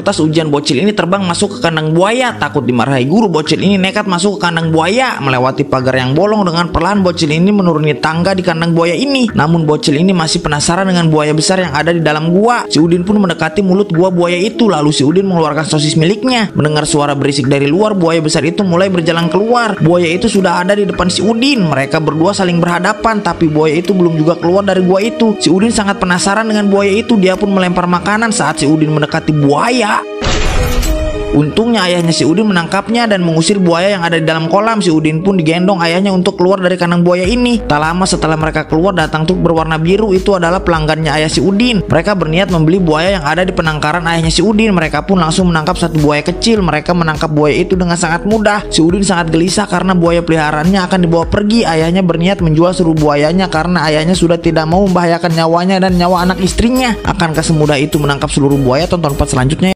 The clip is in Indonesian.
kertas ujian bocil ini terbang masuk ke kandang buaya. Takut dimarahi guru, bocil ini nekat masuk ke kandang buaya. Melewati pagar yang bolong dengan perlahan bocil ini menuruni tangga di kandang buaya ini. Namun bocil ini masih penasaran dengan buaya besar yang ada di dalam gua. Si Udin pun mendekati mulut gua buaya itu. Lalu si Udin mengeluarkan sosis miliknya. Mendengar suara berisik dari luar, buaya besar itu mulai berjalan keluar. Buaya itu sudah ada di depan si Udin. Mereka berdua saling berhadapan, tapi buaya itu belum juga keluar dari gua itu. Si Udin sangat penasaran dengan buaya itu. Dia pun melempar makanan saat si Udin mendekati buaya. Untungnya ayahnya si Udin menangkapnya dan mengusir buaya yang ada di dalam kolam. Si Udin pun digendong ayahnya untuk keluar dari kandang buaya ini. Tak lama setelah mereka keluar datang truk berwarna biru itu adalah pelanggannya ayah si Udin. Mereka berniat membeli buaya yang ada di penangkaran ayahnya si Udin. Mereka pun langsung menangkap satu buaya kecil. Mereka menangkap buaya itu dengan sangat mudah. Si Udin sangat gelisah karena buaya peliharaannya akan dibawa pergi. Ayahnya berniat menjual seluruh buayanya karena ayahnya sudah tidak mau membahayakan nyawanya dan nyawa anak istrinya. Akankah semudah itu menangkap seluruh buaya? Tonton part selanjutnya.